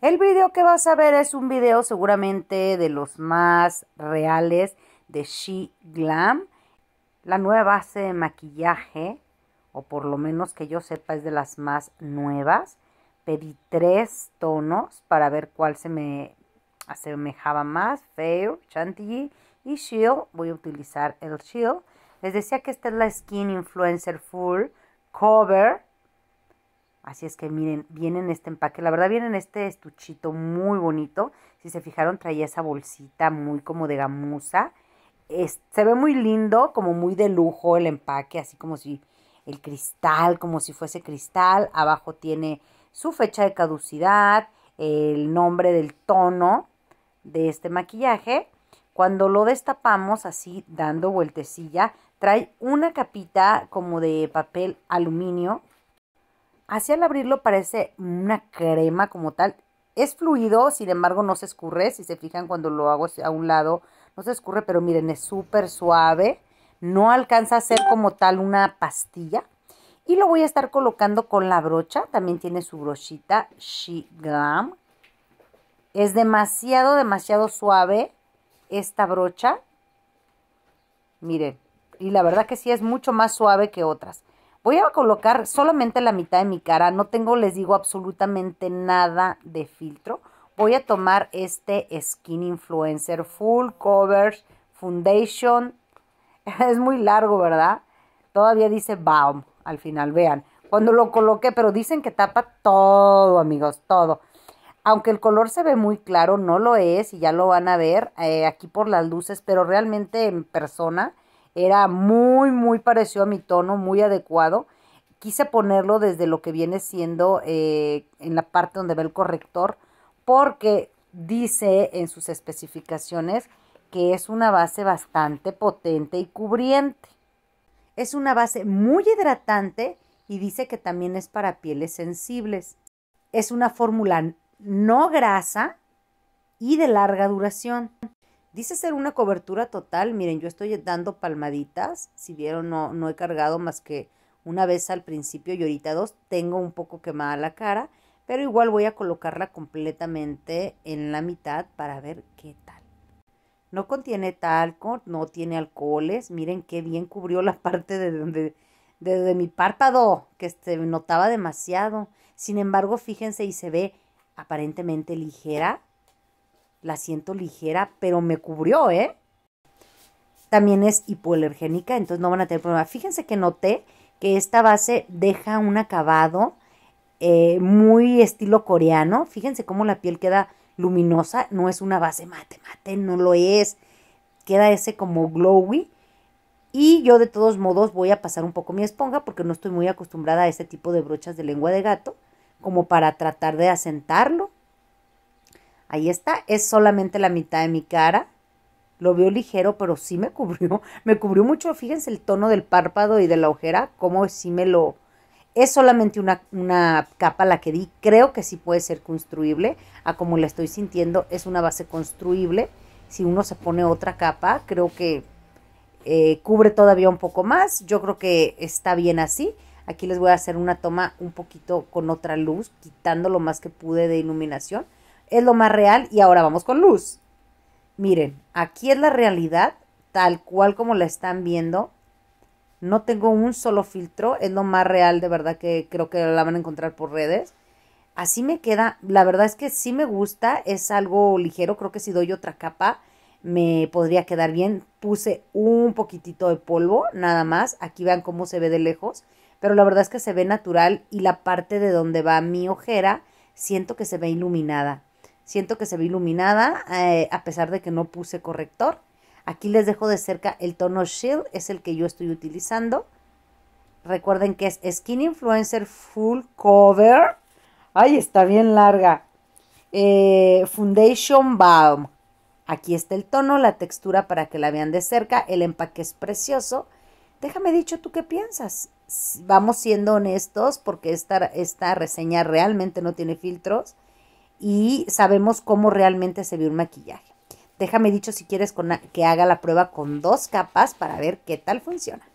El video que vas a ver es un video seguramente de los más reales de She Glam, la nueva base de maquillaje, o por lo menos que yo sepa es de las más nuevas. Pedí tres tonos para ver cuál se me asemejaba más, Fair, Chantilly y Shield. Voy a utilizar el Shield. Les decía que esta es la Skin Influencer Full Cover Así es que miren, viene en este empaque. La verdad viene en este estuchito muy bonito. Si se fijaron, traía esa bolsita muy como de gamuza. se ve muy lindo, como muy de lujo el empaque, así como si el cristal, como si fuese cristal. Abajo tiene su fecha de caducidad, el nombre del tono de este maquillaje. Cuando lo destapamos así dando vueltecilla, trae una capita como de papel aluminio Así al abrirlo parece una crema como tal. Es fluido, sin embargo no se escurre. Si se fijan cuando lo hago a un lado, no se escurre, pero miren, es súper suave. No alcanza a ser como tal una pastilla. Y lo voy a estar colocando con la brocha. También tiene su brochita Glam, Es demasiado, demasiado suave esta brocha. Miren, y la verdad que sí es mucho más suave que otras. Voy a colocar solamente la mitad de mi cara, no tengo, les digo, absolutamente nada de filtro. Voy a tomar este Skin Influencer Full Covers Foundation. Es muy largo, ¿verdad? Todavía dice BAUM al final, vean. Cuando lo coloqué, pero dicen que tapa todo, amigos, todo. Aunque el color se ve muy claro, no lo es y ya lo van a ver eh, aquí por las luces, pero realmente en persona era muy, muy parecido a mi tono, muy adecuado. Quise ponerlo desde lo que viene siendo eh, en la parte donde ve el corrector, porque dice en sus especificaciones que es una base bastante potente y cubriente. Es una base muy hidratante y dice que también es para pieles sensibles. Es una fórmula no grasa y de larga duración. Dice ser una cobertura total. Miren, yo estoy dando palmaditas. Si vieron, no, he cargado más que una vez al principio y ahorita dos. Tengo un poco quemada la cara, pero igual voy a colocarla completamente en la mitad para ver qué tal. No contiene talco, no tiene alcoholes. Miren qué bien cubrió la parte de donde de mi párpado, que se notaba demasiado. Sin embargo, fíjense y se ve aparentemente ligera, la siento ligera, pero me cubrió, ¿eh? También es hipoalergénica, entonces no van a tener problema. Fíjense que noté que esta base deja un acabado eh, muy estilo coreano. Fíjense cómo la piel queda luminosa. No es una base mate, mate, no lo es. Queda ese como glowy. Y yo de todos modos voy a pasar un poco mi esponja porque no estoy muy acostumbrada a este tipo de brochas de lengua de gato como para tratar de asentarlo Ahí está, es solamente la mitad de mi cara. Lo veo ligero, pero sí me cubrió. Me cubrió mucho, fíjense el tono del párpado y de la ojera, como si me lo... Es solamente una, capa la que di. Creo que sí puede ser construible. A como la estoy sintiendo, es una base construible. Si uno se pone otra capa, creo que eh, cubre todavía un poco más. Yo creo que está bien así. Aquí les voy a hacer una toma un poquito con otra luz, quitando lo más que pude de iluminación es lo más real y ahora vamos con luz. Miren, aquí es la realidad tal cual como la están viendo. No tengo un solo filtro, es lo más real de verdad que creo que la van a encontrar por redes. Así me queda, la verdad es que sí me gusta, es algo ligero, creo que si doy otra capa me podría quedar bien. Puse un poquitito de polvo, nada más, aquí vean cómo se ve de lejos, pero la verdad es que se ve natural y la parte de donde va mi ojera siento que se ve iluminada. Siento que se ve iluminada eh, a pesar de que no puse corrector. Aquí les dejo de cerca el tono Shield, es el que yo estoy utilizando. Recuerden que es Skin Influencer Full Cover. Ay, está bien larga. Eh, Foundation Balm. Aquí está el tono, la textura para que la vean de cerca. El empaque es precioso. Déjame dicho, ¿tú qué piensas? Vamos siendo honestos porque esta, esta reseña realmente no tiene filtros y sabemos cómo realmente se ve un maquillaje. Déjame dicho si quieres que haga la prueba con dos capas para ver qué tal funciona.